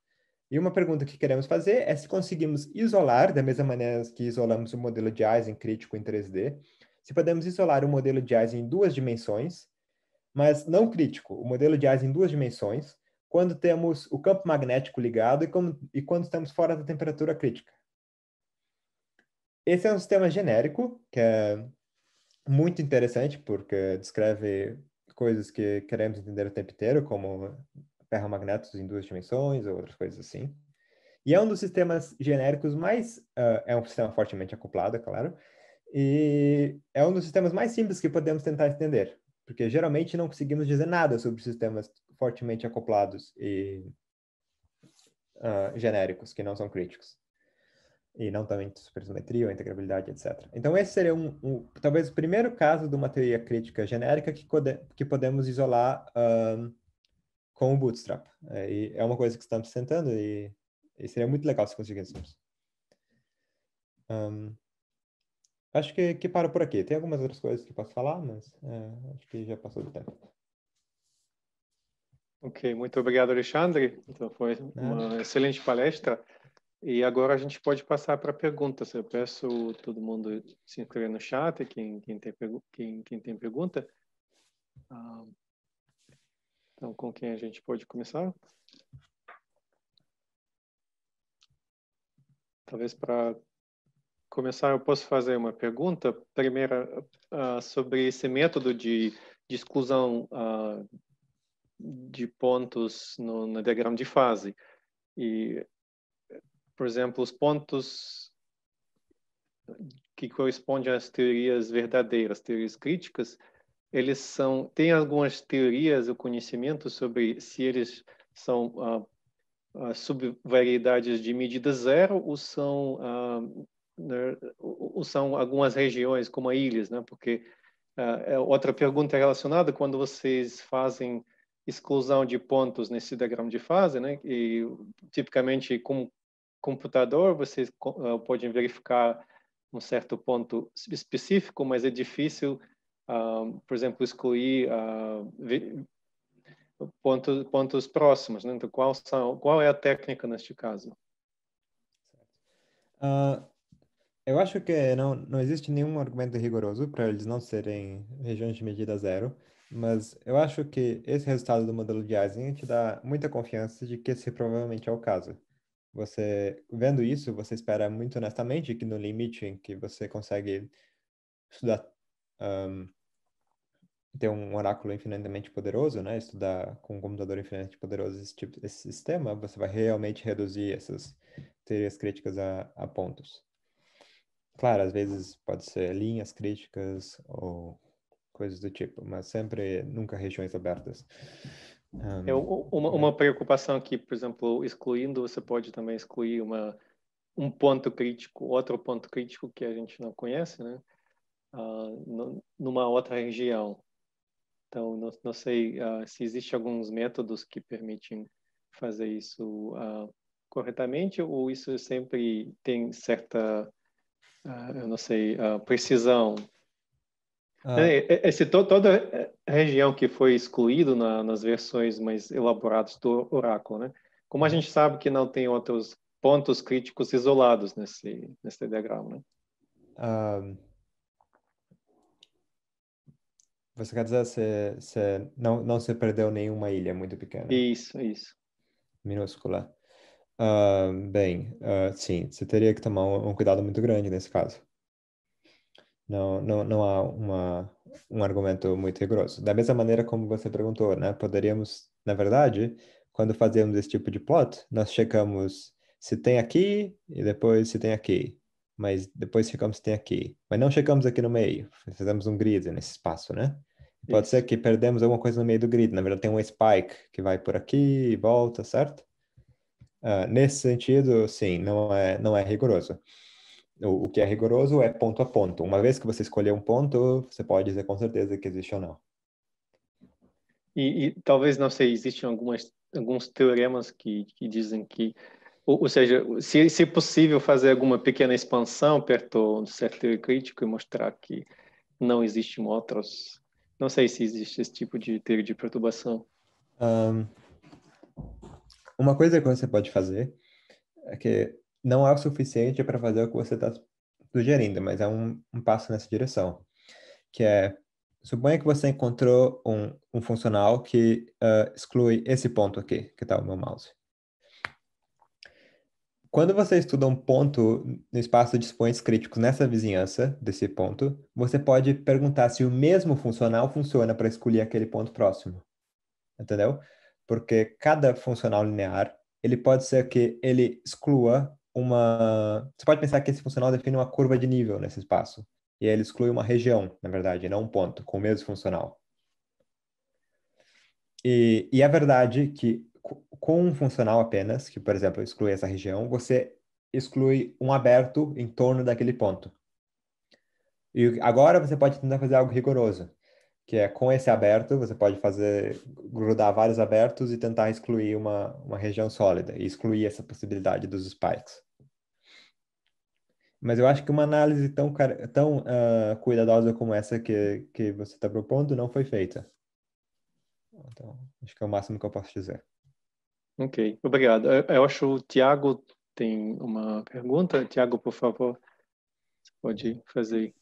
E uma pergunta que queremos fazer é se conseguimos isolar, da mesma maneira que isolamos o modelo de Eisen crítico em 3D, se podemos isolar o modelo de Eisen em duas dimensões, mas não crítico, o modelo de Eisen em duas dimensões, quando temos o campo magnético ligado e, como, e quando estamos fora da temperatura crítica. Esse é um sistema genérico, que é muito interessante, porque descreve coisas que queremos entender o tempo inteiro, como ferromagnetos em duas dimensões ou outras coisas assim. E é um dos sistemas genéricos mais. Uh, é um sistema fortemente acoplado, é claro. E é um dos sistemas mais simples que podemos tentar entender, porque geralmente não conseguimos dizer nada sobre sistemas fortemente acoplados e uh, genéricos, que não são críticos e não também de supersimetria ou integrabilidade, etc. Então esse seria um, um, talvez o primeiro caso de uma teoria crítica genérica que, que podemos isolar um, com o Bootstrap. É, e é uma coisa que estamos tentando e, e seria muito legal se conseguíssemos. Um, acho que, que paro por aqui. Tem algumas outras coisas que posso falar, mas é, acho que já passou do tempo. Ok, muito obrigado, Alexandre. Então foi uma excelente palestra. E agora a gente pode passar para perguntas. Eu peço todo mundo se inscrever no chat, quem, quem, tem, quem, quem tem pergunta. Ah, então, com quem a gente pode começar? Talvez para começar, eu posso fazer uma pergunta. Primeira, ah, sobre esse método de, de exclusão ah, de pontos no, no diagrama de fase. E por exemplo, os pontos que correspondem às teorias verdadeiras, teorias críticas, eles são tem algumas teorias o conhecimento sobre se eles são uh, ah, subvariedades de medida zero ou são ah, né, ou são algumas regiões como ilhas, né? Porque ah, é outra pergunta relacionada quando vocês fazem exclusão de pontos nesse diagrama de fase, né? E tipicamente como computador, vocês uh, eh, podem verificar um certo ponto específico, mas é difícil, uh, por exemplo, excluir uh, ah, pontos, pontos próximos. Né? Então, qual, são, qual é a técnica neste caso? Ah, eu acho que não, não existe nenhum argumento rigoroso para eles não serem regiões de medida zero, mas eu acho que esse resultado do modelo de Eisen te dá muita confiança de que esse provavelmente é o caso você vendo isso, você espera muito honestamente que no limite em que você consegue estudar um, ter um oráculo infinitamente poderoso, né? Estudar com um computador infinitamente poderoso esse, tipo, esse sistema, você vai realmente reduzir essas teorias críticas a, a pontos. Claro, às vezes pode ser linhas críticas ou coisas do tipo, mas sempre nunca regiões abertas é uma, uma preocupação aqui, por exemplo, excluindo, você pode também excluir uma, um ponto crítico, outro ponto crítico que a gente não conhece, né? Uh, numa outra região. Então, não, não sei uh, se existem alguns métodos que permitem fazer isso uh, corretamente ou isso sempre tem certa, eu não sei, precisão ah. É, é, esse, toda região que foi excluído na, nas versões mais elaboradas do Oracle, né? Como a uhum. gente sabe que não tem outros pontos críticos isolados nesse, nesse diagrama, né? Ah, você quer dizer se, se não, não se perdeu nenhuma ilha muito pequena? Isso, isso. Minúscula. Ah, bem, uh, sim, você teria que tomar um, um, cuidado muito grande nesse caso. Não, não, não há uma, um argumento muito rigoroso. Da mesma maneira como você perguntou, né? Poderíamos, na verdade, quando fazemos esse tipo de plot, nós checamos se tem aqui e depois se tem aqui. Mas depois checamos se tem aqui. Mas não checamos aqui no meio. Fizemos um grid nesse espaço, né? pode ser que perdemos alguma coisa no meio do grid. Na verdade, tem um spike que vai por aqui e volta, certo? Uh, nesse sentido, sim, não é, não é rigoroso o, o que é rigoroso é ponto a ponto. Uma vez que você escolher um ponto, você pode dizer com certeza que existe ou não. E, e, talvez, não sei, existem algumas, alguns teoremas que, que dizem que, ou, ou seja, se, se, é possível fazer alguma pequena expansão perto do certo teor crítico e mostrar que não existem outros. Não sei se existe esse tipo de teoria de perturbação. Um, uma coisa que você pode fazer é que não é o suficiente para fazer o que você está sugerindo, mas é um, um, passo nessa direção, que é suponha que você encontrou um, um funcional que uh, exclui esse ponto aqui, que está o meu mouse. Quando você estuda um ponto no espaço de expoentes críticos nessa vizinhança desse ponto, você pode perguntar se o mesmo funcional funciona para escolher aquele ponto próximo. Entendeu? Porque cada funcional linear, ele pode ser que ele exclua uma. Você pode pensar que esse funcional define uma curva de nível nesse espaço. E aí ele exclui uma região, na verdade, não um ponto, com o mesmo funcional. E, e é verdade que com um funcional apenas, que, por exemplo, exclui essa região, você exclui um aberto em torno daquele ponto. E agora você pode tentar fazer algo rigoroso, que é com esse aberto, você pode fazer grudar vários abertos e tentar excluir uma, uma região sólida, e excluir essa possibilidade dos spikes. Mas eu acho que uma análise tão, tão uh, cuidadosa como essa que, que você está propondo não foi feita. Então, acho que é o máximo que eu posso dizer. Ok, obrigado. Eu, eu acho que o Tiago tem uma pergunta. Tiago, por favor, você pode fazer aí.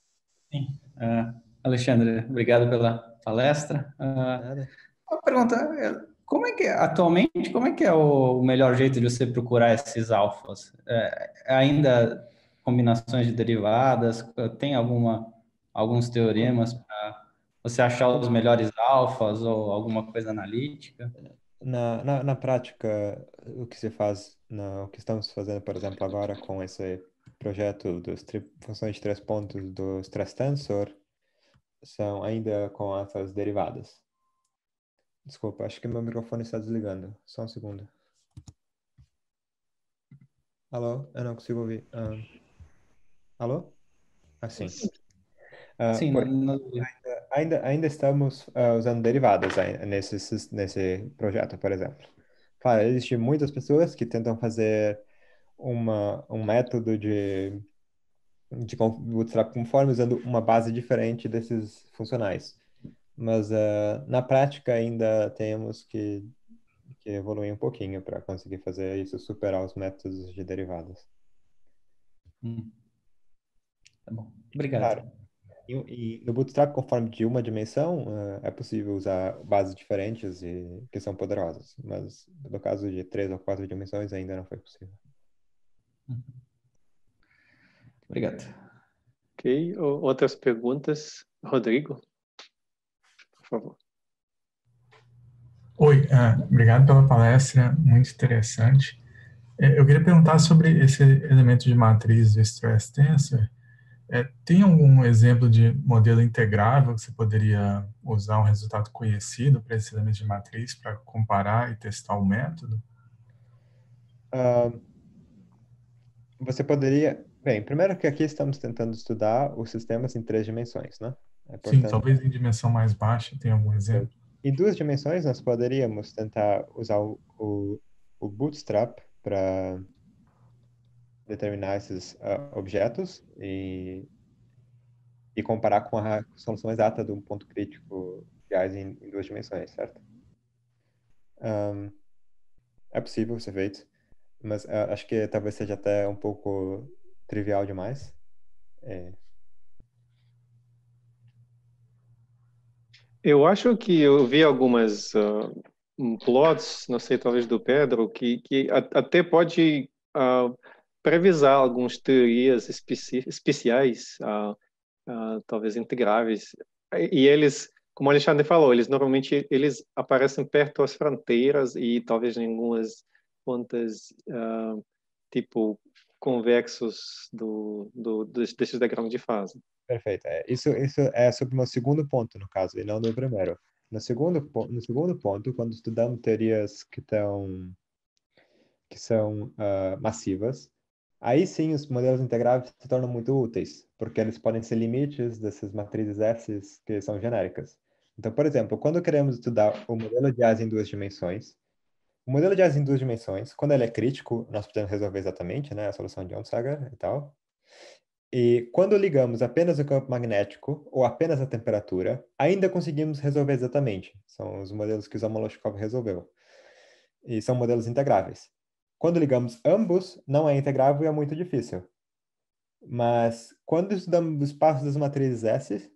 Sim. Uh, Alexandre, obrigado pela palestra. Uh, uma pergunta, é, como é que é, atualmente como é que é o melhor jeito de você procurar esses alfas? É, ainda combinações de derivadas, tem alguma, alguns teoremas para você achar os melhores alfas ou alguma coisa analítica? Na, na, na, prática, o que se faz, na, o que estamos fazendo, por exemplo, agora com esse projeto das funções de três pontos do stress tensor, são ainda com alfas derivadas. Desculpa, acho que meu microfone está desligando. Só um segundo. Alô, eu não consigo ouvir. Ah. Alô? Assim. Ah, Sim, por... ainda, ainda, ainda, estamos uh, usando derivadas nesse, nesse projeto, por exemplo. Claro, existem muitas pessoas que tentam fazer uma, um método de, de bootstrap conforme usando uma base diferente desses funcionais. Mas uh, na prática ainda temos que, que evoluir um pouquinho para conseguir fazer isso, superar os métodos de derivadas. Hum. Tá bom. Obrigado. Claro. E, e no Bootstrap, conforme de uma dimensão, é, é possível usar bases diferentes e que são poderosas, mas no caso de três ou quatro dimensões ainda não foi possível. Uhum. Obrigado. Ok. Outras perguntas? Rodrigo, por favor. Oi, é, obrigado pela palestra, muito interessante. É, eu queria perguntar sobre esse elemento de matriz do Stress Tensor. É, tem algum exemplo de modelo integrável que você poderia usar um resultado conhecido para esse exame de matriz para comparar e testar o método? Uh, você poderia. Bem, primeiro que aqui estamos tentando estudar os sistemas em três dimensões, né? É, portanto... Sim, talvez em dimensão mais baixa tem algum exemplo. Em duas dimensões, nós poderíamos tentar usar o, o, o Bootstrap para determinar esses uh, objetos e, e comparar com a solução exata de um ponto crítico de em duas dimensões, certo? Um, é possível ser feito, mas uh, acho que talvez seja até um pouco trivial demais. É. Eu acho que eu vi algumas uh, plots, não sei, talvez do Pedro, que, que até pode uh, previsar algumas teorias especi especiais, uh, uh, talvez integráveis. E eles, como o Alexandre falou, eles normalmente eles aparecem perto das fronteiras e talvez em algumas pontas, uh, tipo, convexos do, do, desses diagramas de fase. Perfeito. É, isso, isso é sobre o meu segundo ponto, no caso, e não do primeiro. No segundo, no segundo ponto, quando estudamos teorias que estão que são uh, massivas, Aí sim, os modelos integráveis se tornam muito úteis, porque eles podem ser limites dessas matrizes S que são genéricas. Então, por exemplo, quando queremos estudar o modelo de asa em duas dimensões, o modelo de asa em duas dimensões, quando ele é crítico, nós podemos resolver exatamente, né, a solução de Onsager e tal. E quando ligamos apenas o campo magnético ou apenas a temperatura, ainda conseguimos resolver exatamente. São os modelos que o Zamoloshkov resolveu. E são modelos integráveis. Quando ligamos ambos, não é integrável e é muito difícil. Mas quando estudamos os passos das matrizes S,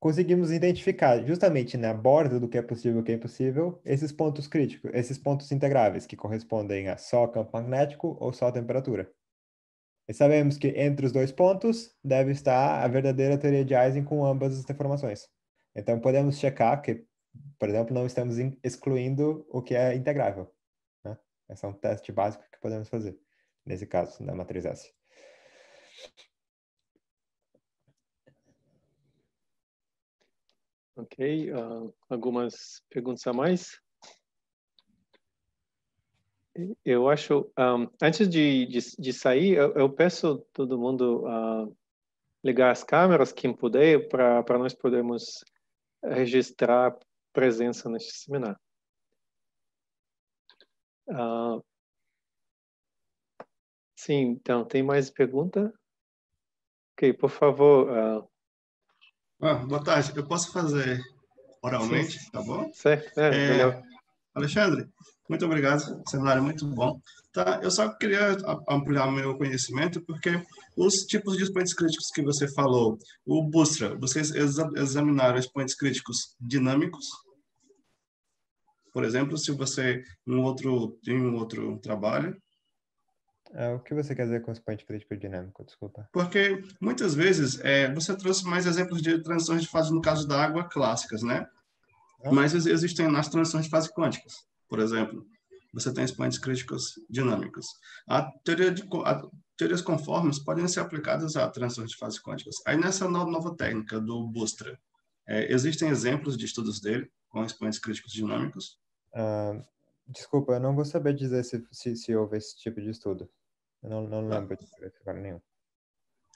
conseguimos identificar justamente na borda do que é possível e o que é impossível esses pontos críticos, esses pontos integráveis que correspondem a só campo magnético ou só temperatura. E sabemos que entre os dois pontos deve estar a verdadeira teoria de Ising com ambas as deformações. Então podemos checar que, por exemplo, não estamos excluindo o que é integrável. Esse é um teste básico que podemos fazer, nesse caso, na matriz S. Ok, uh, algumas perguntas a mais? Eu acho, um, ah, antes de, de, de sair, eu, eu, peço todo mundo uh, ligar as câmeras, quem puder, para nós podermos registrar presença neste seminário. Ah, sim, então, tem mais pergunta? Ok, por favor. Ah, ah, boa tarde, eu posso fazer oralmente, sim. tá bom? Certo, é, é, Alexandre, muito obrigado, seminário é muito bom. Tá, eu só queria ampliar meu conhecimento, porque os tipos de pontos críticos que você falou, o Bustra, vocês examinaram os pontos críticos dinâmicos, por exemplo, se você um outro tem um outro trabalho é, o que você quer dizer com esse ponto crítico dinâmico? Desculpa. Porque muitas vezes é, você trouxe mais exemplos de transições de fase no caso da água clássicas, né? Ah. Mas existem nas transições de fase quânticas, por exemplo. Você tem expoentes críticos dinâmicos. A teoria de a, teorias conformes podem ser aplicadas a transições de fase quânticas. Aí nessa nova técnica do Bustra, é, existem exemplos de estudos dele com expoentes críticos dinâmicos Uh, desculpa, eu não vou saber dizer se, se, se houve esse tipo de estudo. Eu não, não tá. lembro de nenhum.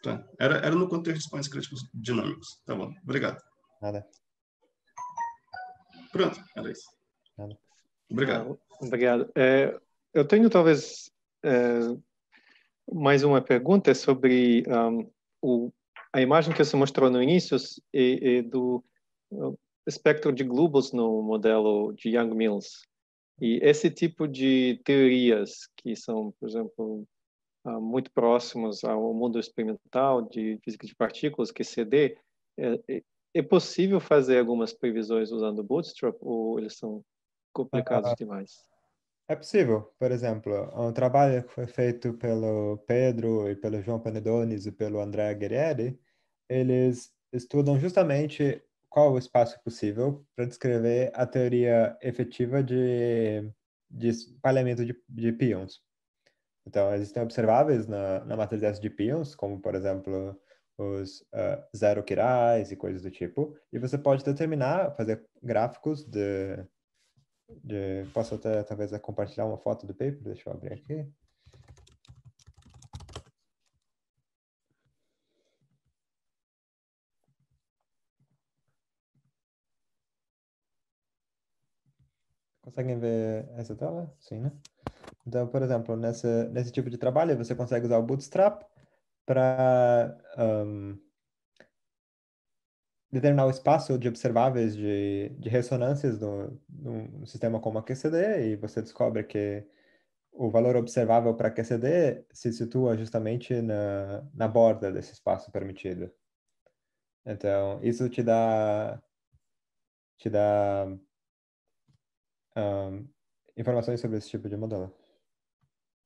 Tá. Era, era no contexto de pães críticos dinâmicos. Tá bom. Obrigado. Nada. Pronto, era isso. Nada. Obrigado. Ah, obrigado. É, eu tenho talvez é, mais uma pergunta sobre um, ah, o, a imagem que você mostrou no início e, e do espectro de globos no modelo de Young-Mills. E esse tipo de teorias que são, por exemplo, ah, muito próximas ao mundo experimental de física de partículas, que é CD, é, é, é possível fazer algumas previsões usando Bootstrap ou eles são complicados demais? É possível, por exemplo, um trabalho que foi feito pelo Pedro e pelo João Panedones e pelo André Guerrieri, eles estudam justamente qual o espaço possível para descrever a teoria efetiva de, de espalhamento de, de pions. Então, existem observáveis na, na matriz S de pions, como, por exemplo, os uh, zero quirais e coisas do tipo, e você pode determinar, fazer gráficos de... de posso até, talvez, compartilhar uma foto do paper? Deixa eu abrir aqui. conseguem ver essa tela? Sim, né? Então, por exemplo, nessa, nesse tipo de trabalho, você consegue usar o Bootstrap para um, determinar o espaço de observáveis de, de ressonâncias do, do sistema como a QCD, e você descobre que o valor observável para QCD se situa justamente na, na borda desse espaço permitido. Então, isso te dá te dá informações sobre esse tipo de modelo.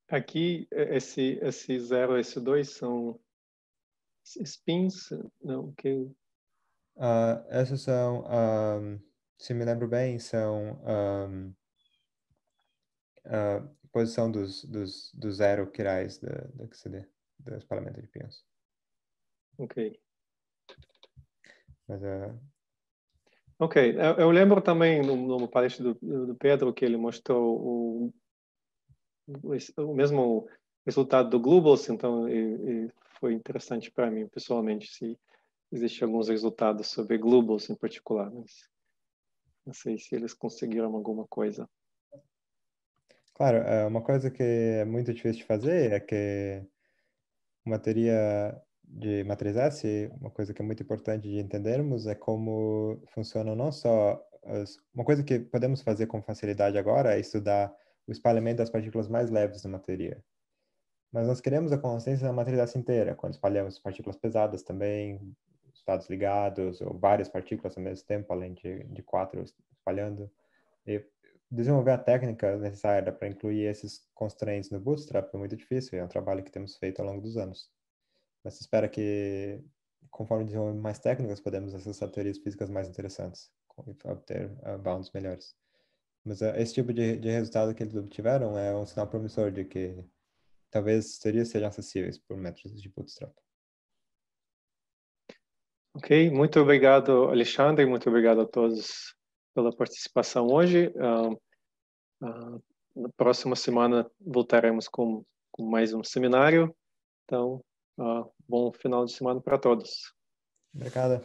Aqui, é, esse, esse zero, e esse dois são spins? Não, que... Uh, essas são, um, se me lembro bem, são um, uh, posição dos, dos, dos zero quirais da, da XCD, dos parlamentos de pinhos. Ok. Mas uh, Ok, eu, eu, lembro também no, no palestra do, do, Pedro que ele mostrou o, o mesmo resultado do Globals, então e, e foi interessante para mim pessoalmente se existem alguns resultados sobre Globals em particular, mas não sei se eles conseguiram alguma coisa. Claro, é, uma coisa que é muito difícil de fazer é que uma teoria de S, uma coisa que é muito importante de entendermos é como funcionam não só as... uma coisa que podemos fazer com facilidade agora é estudar o espalhamento das partículas mais leves na matéria. Mas nós queremos a consistência da matriz inteira, quando espalhamos partículas pesadas também, estados ligados, ou várias partículas ao mesmo tempo, além de, de quatro espalhando. E desenvolver a técnica necessária para incluir esses constraints no Bootstrap é muito difícil, é um trabalho que temos feito ao longo dos anos mas se espera que, conforme desenvolvemos mais técnicas, podemos acessar teorias físicas mais interessantes e obter uh, bounds melhores. Mas uh, esse tipo de, de resultado que eles obtiveram é um sinal promissor de que talvez teorias sejam acessíveis por métodos de bootstrap. Ok, muito obrigado, Alexandre, muito obrigado a todos pela participação hoje. Uh, uh, na próxima semana voltaremos com, com mais um seminário, então Uh, bom final de semana para todos. Obrigado.